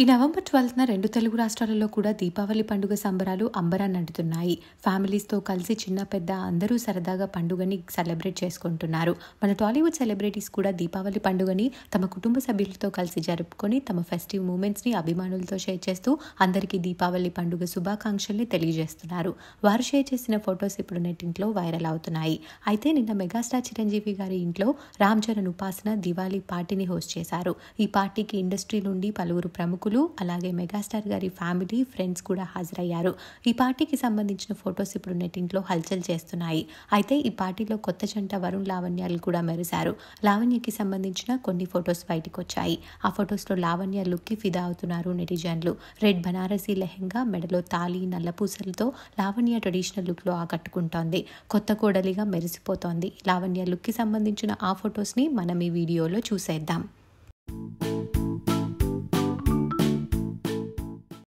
ఈ నవంబర్ ట్వెల్త్న రెండు తెలుగు రాష్ట్రాలలో కూడా దీపావళి పండుగ సంబరాలు అంబరాన్నంటుతున్నాయి ఫ్యామిలీస్తో కలిసి చిన్న పెద్ద అందరూ సరదాగా పండుగని సెలబ్రేట్ చేసుకుంటున్నారు మన టాలీవుడ్ సెలబ్రిటీస్ కూడా దీపావళి పండుగని తమ కుటుంబ సభ్యులతో కలిసి జరుపుకొని తమ ఫెస్టివ్ మూమెంట్స్ని అభిమానులతో షేర్ చేస్తూ అందరికీ దీపావళి పండుగ శుభాకాంక్షల్ని తెలియజేస్తున్నారు వారు షేర్ చేసిన ఫొటోస్ ఇప్పుడు నెట్టింట్లో వైరల్ అవుతున్నాయి అయితే నిన్న మెగాస్టార్ చిరంజీవి గారి ఇంట్లో రామ్ చరణ్ ఉపాసన దివాళీ పార్టీని హోస్ట్ చేశారు ఈ పార్టీకి ఇండస్ట్రీ నుండి పలువురు ప్రముఖ ప్రముఖులు అలాగే మెగాస్టార్ గారి ఫ్యామిలీ ఫ్రెండ్స్ కూడా హాజరయ్యారు ఈ పార్టీకి సంబంధించిన ఫొటోస్ ఇప్పుడు నెట్టింట్లో హల్చల్ చేస్తున్నాయి అయితే ఈ పార్టీలో కొత్త జంట వరుణ్ లావణ్యాలు కూడా మెరిశారు లావణ్యకి సంబంధించిన కొన్ని ఫొటోస్ బయటకు వచ్చాయి ఆ ఫొటోస్లో లావణ్య లుక్కి ఫిదా అవుతున్నారు నెటిజన్లు రెడ్ బనారసీ లెహెంగా మెడలో తాలి నల్లపూసలతో లావణ్య ట్రెడిషనల్ లుక్లో ఆకట్టుకుంటోంది కొత్త కోడలిగా మెరిసిపోతోంది లావణ్య లుక్కి సంబంధించిన ఆ ఫొటోస్ని మనం ఈ వీడియోలో చూసేద్దాం